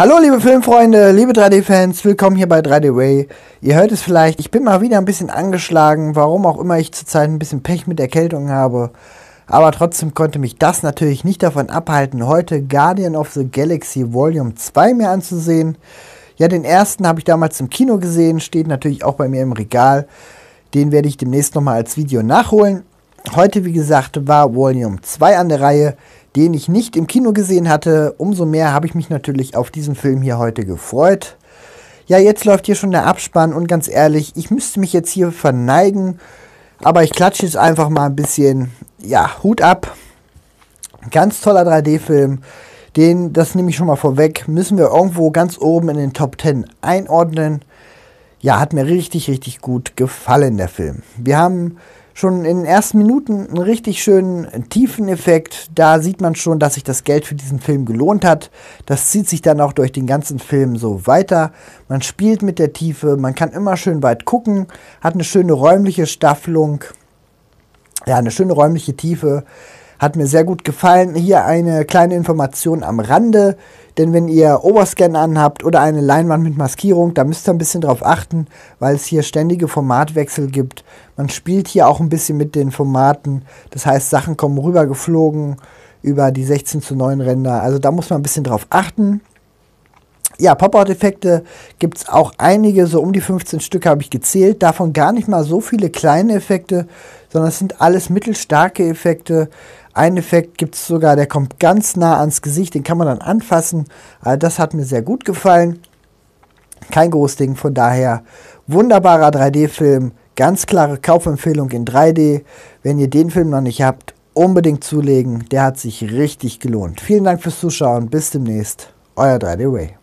Hallo liebe Filmfreunde, liebe 3D-Fans, willkommen hier bei 3D Way. Ihr hört es vielleicht, ich bin mal wieder ein bisschen angeschlagen, warum auch immer ich zurzeit ein bisschen Pech mit Erkältung habe. Aber trotzdem konnte mich das natürlich nicht davon abhalten, heute Guardian of the Galaxy Volume 2 mir anzusehen. Ja, den ersten habe ich damals im Kino gesehen, steht natürlich auch bei mir im Regal. Den werde ich demnächst nochmal als Video nachholen. Heute, wie gesagt, war Volume 2 an der Reihe den ich nicht im Kino gesehen hatte. Umso mehr habe ich mich natürlich auf diesen Film hier heute gefreut. Ja, jetzt läuft hier schon der Abspann und ganz ehrlich, ich müsste mich jetzt hier verneigen, aber ich klatsche jetzt einfach mal ein bisschen, ja, Hut ab. Ganz toller 3D-Film. Den, das nehme ich schon mal vorweg, müssen wir irgendwo ganz oben in den Top 10 einordnen. Ja, hat mir richtig, richtig gut gefallen, der Film. Wir haben schon in den ersten Minuten einen richtig schönen äh, tiefen Effekt. Da sieht man schon, dass sich das Geld für diesen Film gelohnt hat. Das zieht sich dann auch durch den ganzen Film so weiter. Man spielt mit der Tiefe, man kann immer schön weit gucken, hat eine schöne räumliche Staffelung, ja, eine schöne räumliche Tiefe. Hat mir sehr gut gefallen. Hier eine kleine Information am Rande. Denn wenn ihr Overscan anhabt oder eine Leinwand mit Maskierung, da müsst ihr ein bisschen drauf achten, weil es hier ständige Formatwechsel gibt. Man spielt hier auch ein bisschen mit den Formaten. Das heißt, Sachen kommen rübergeflogen über die 16 zu 9 Ränder. Also da muss man ein bisschen drauf achten ja, Pop-Out-Effekte gibt es auch einige, so um die 15 Stück habe ich gezählt, davon gar nicht mal so viele kleine Effekte, sondern es sind alles mittelstarke Effekte. Ein Effekt gibt es sogar, der kommt ganz nah ans Gesicht, den kann man dann anfassen. Also das hat mir sehr gut gefallen. Kein großes Ding, von daher wunderbarer 3D-Film, ganz klare Kaufempfehlung in 3D. Wenn ihr den Film noch nicht habt, unbedingt zulegen, der hat sich richtig gelohnt. Vielen Dank fürs Zuschauen, bis demnächst, euer 3D Way.